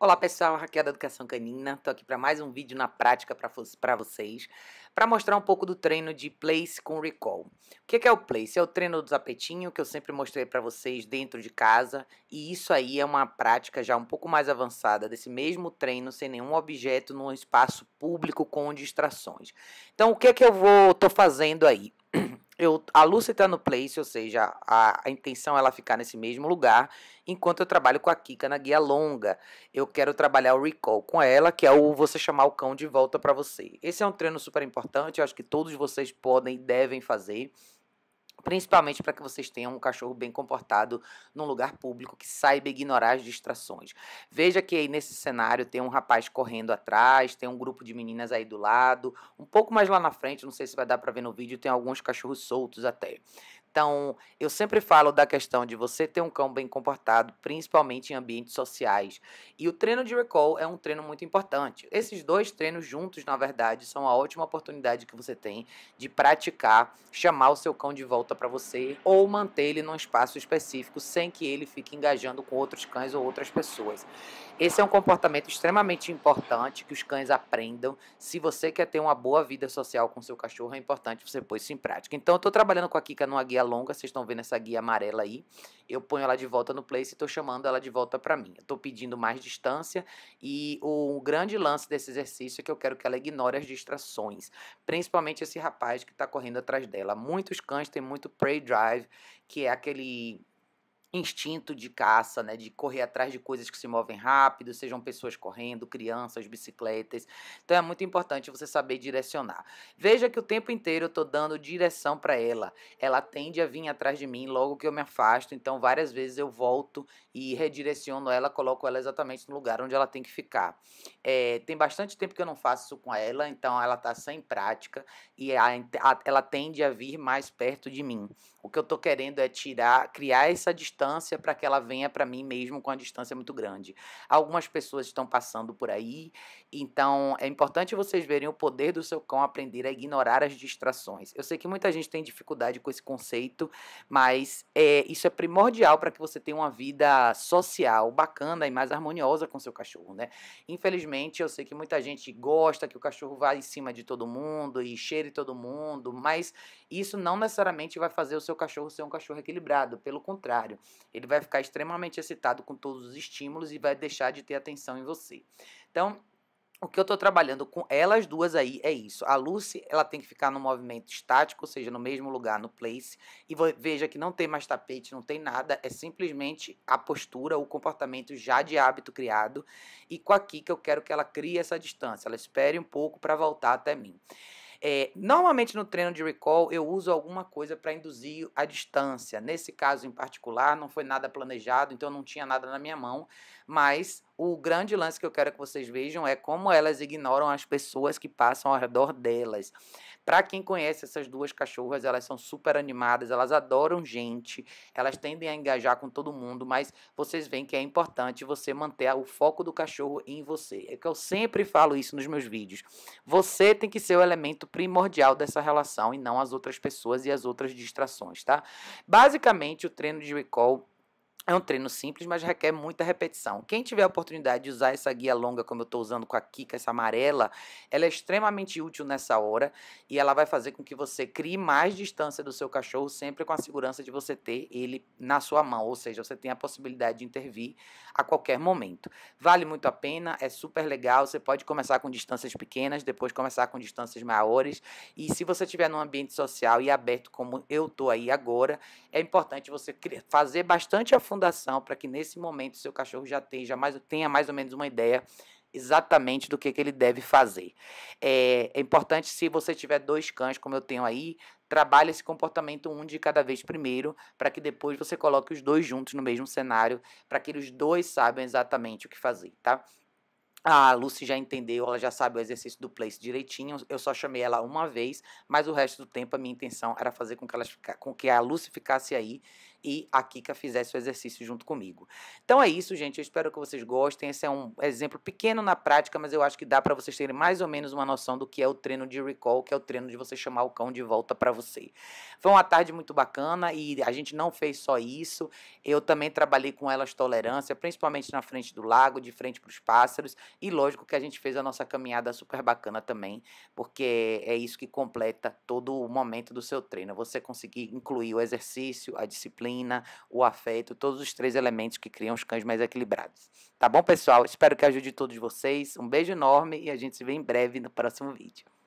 Olá pessoal, Raquel da Educação Canina, estou aqui para mais um vídeo na prática para vocês, para mostrar um pouco do treino de place com recall. O que é, é o place? É o treino do zapetinho que eu sempre mostrei para vocês dentro de casa, e isso aí é uma prática já um pouco mais avançada desse mesmo treino sem nenhum objeto num espaço público com distrações. Então o que é que eu vou tô fazendo aí? eu, a Lúcia está no place, ou seja, a, a intenção é ela ficar nesse mesmo lugar, enquanto eu trabalho com a Kika na guia longa. Eu quero trabalhar o recall com ela, que é o você chamar o cão de volta para você. Esse é um treino super importante, eu acho que todos vocês podem e devem fazer. Principalmente para que vocês tenham um cachorro bem comportado num lugar público que saiba ignorar as distrações. Veja que aí nesse cenário tem um rapaz correndo atrás, tem um grupo de meninas aí do lado, um pouco mais lá na frente, não sei se vai dar para ver no vídeo, tem alguns cachorros soltos até. Então, eu sempre falo da questão de você ter um cão bem comportado, principalmente em ambientes sociais. E o treino de recall é um treino muito importante. Esses dois treinos juntos, na verdade, são a ótima oportunidade que você tem de praticar, chamar o seu cão de volta para você ou manter ele num espaço específico sem que ele fique engajando com outros cães ou outras pessoas. Esse é um comportamento extremamente importante que os cães aprendam. Se você quer ter uma boa vida social com seu cachorro, é importante você pôr isso em prática. Então, eu estou trabalhando com a Kika numa guia longa, vocês estão vendo essa guia amarela aí. Eu ponho ela de volta no Place e estou chamando ela de volta para mim. Estou pedindo mais distância e o grande lance desse exercício é que eu quero que ela ignore as distrações, principalmente esse rapaz que está correndo atrás dela. Muitos cães têm muito prey drive, que é aquele instinto de caça, né, de correr atrás de coisas que se movem rápido, sejam pessoas correndo, crianças, bicicletas. Então é muito importante você saber direcionar. Veja que o tempo inteiro eu tô dando direção para ela. Ela tende a vir atrás de mim logo que eu me afasto, então várias vezes eu volto e redireciono ela, coloco ela exatamente no lugar onde ela tem que ficar. É, tem bastante tempo que eu não faço isso com ela, então ela tá sem prática e a, a, ela tende a vir mais perto de mim. O que eu estou querendo é tirar, criar essa distância para que ela venha para mim mesmo com a distância muito grande. Algumas pessoas estão passando por aí, então é importante vocês verem o poder do seu cão aprender a ignorar as distrações. Eu sei que muita gente tem dificuldade com esse conceito, mas é, isso é primordial para que você tenha uma vida social bacana e mais harmoniosa com seu cachorro, né? Infelizmente, eu sei que muita gente gosta que o cachorro vá em cima de todo mundo e cheire todo mundo, mas isso não necessariamente vai fazer o seu cachorro ser um cachorro equilibrado. Pelo contrário, ele vai ficar extremamente excitado com todos os estímulos e vai deixar de ter atenção em você. Então, o que eu estou trabalhando com elas duas aí é isso. A Lucy, ela tem que ficar no movimento estático, ou seja, no mesmo lugar, no place. E veja que não tem mais tapete, não tem nada. É simplesmente a postura, o comportamento já de hábito criado. E com a Kika, eu quero que ela crie essa distância. Ela espere um pouco para voltar até mim. É, normalmente no treino de recall eu uso alguma coisa para induzir a distância. Nesse caso em particular, não foi nada planejado, então não tinha nada na minha mão. Mas o grande lance que eu quero que vocês vejam é como elas ignoram as pessoas que passam ao redor delas. Para quem conhece essas duas cachorras, elas são super animadas, elas adoram gente, elas tendem a engajar com todo mundo, mas vocês veem que é importante você manter o foco do cachorro em você. É que eu sempre falo isso nos meus vídeos. Você tem que ser o elemento primordial dessa relação e não as outras pessoas e as outras distrações, tá? Basicamente, o treino de recall é um treino simples, mas requer muita repetição. Quem tiver a oportunidade de usar essa guia longa, como eu estou usando com a Kika, essa amarela, ela é extremamente útil nessa hora e ela vai fazer com que você crie mais distância do seu cachorro, sempre com a segurança de você ter ele na sua mão, ou seja, você tem a possibilidade de intervir a qualquer momento. Vale muito a pena, é super legal. Você pode começar com distâncias pequenas, depois começar com distâncias maiores. E se você estiver num ambiente social e aberto, como eu estou aí agora, é importante você fazer bastante afundamento fundação para que nesse momento seu cachorro já tenha mais, tenha mais ou menos uma ideia exatamente do que, que ele deve fazer. É, é, importante, se você tiver dois cães, como eu tenho aí, trabalhe esse comportamento um de cada vez primeiro, para que depois você coloque os dois juntos no mesmo cenário, para que os dois saibam exatamente o que fazer, tá? A Lucy já entendeu, ela já sabe o exercício do place direitinho. Eu só chamei ela uma vez, mas o resto do tempo a minha intenção era fazer com que, ela, com que a Lucy ficasse aí e a Kika fizesse o exercício junto comigo. Então é isso, gente. Eu espero que vocês gostem. Esse é um exemplo pequeno na prática, mas eu acho que dá para vocês terem mais ou menos uma noção do que é o treino de recall, que é o treino de você chamar o cão de volta para você. Foi uma tarde muito bacana e a gente não fez só isso. Eu também trabalhei com elas tolerância, principalmente na frente do lago, de frente para os pássaros. E lógico que a gente fez a nossa caminhada super bacana também, porque é isso que completa todo o momento do seu treino. Você conseguir incluir o exercício, a disciplina disciplina, o afeto, todos os três elementos que criam os cães mais equilibrados. Tá bom, pessoal? Espero que ajude todos vocês. Um beijo enorme e a gente se vê em breve no próximo vídeo.